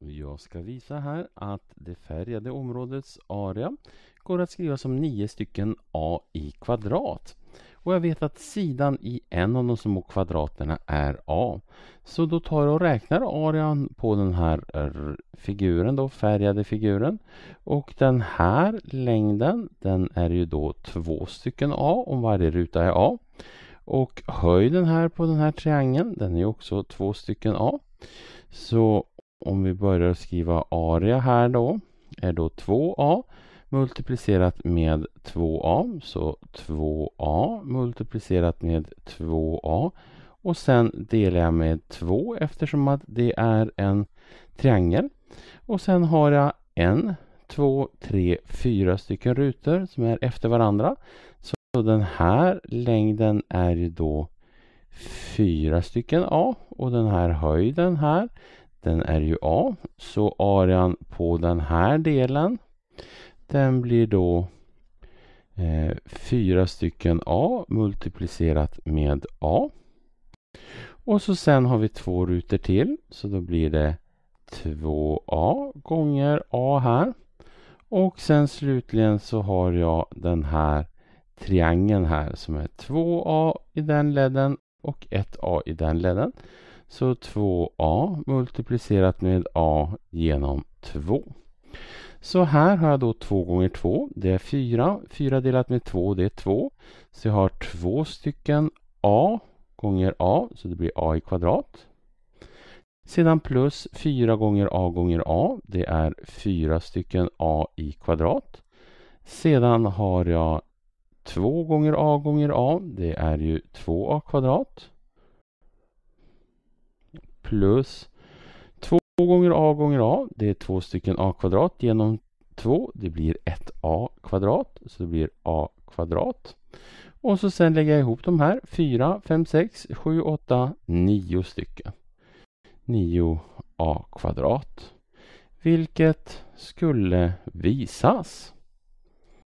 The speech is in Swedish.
Jag ska visa här att det färgade områdets area går att skriva som 9 stycken a i kvadrat. Och jag vet att sidan i en av de små kvadraterna är a. Så då tar jag och räknar arean på den här eh, figuren, då, färgade figuren. Och den här längden, den är ju då två stycken a om varje ruta är a. Och höjden här på den här triangeln, den är också två stycken a. Så om vi börjar skriva area här då är då 2a multiplicerat med 2a. Så 2a multiplicerat med 2a. Och sen delar jag med 2 eftersom att det är en triangel. Och sen har jag en, två, tre, fyra stycken rutor som är efter varandra. Så den här längden är ju då fyra stycken A och den här höjden här den är ju A, så arean på den här delen den blir då eh, 4 stycken A multiplicerat med A. Och så sen har vi två rutor till så då blir det 2A gånger A här. Och sen slutligen så har jag den här triangeln här som är 2A i den ledden och 1A i den ledden. Så 2a multiplicerat med a genom 2. Så här har jag då 2 gånger 2, det är 4. 4 delat med 2, det är 2. Så jag har 2 stycken a gånger a, så det blir a i kvadrat. Sedan plus 4 gånger a gånger a, det är 4 stycken a i kvadrat. Sedan har jag 2 gånger a gånger a, det är ju 2a kvadrat plus 2 gånger a gånger a. Det är två stycken a kvadrat genom 2. Det blir ett a kvadrat. Så det blir a kvadrat. Och så sen lägger jag ihop de här 4, 5, 6, 7, 8, 9 stycken. 9a kvadrat. Vilket skulle visas.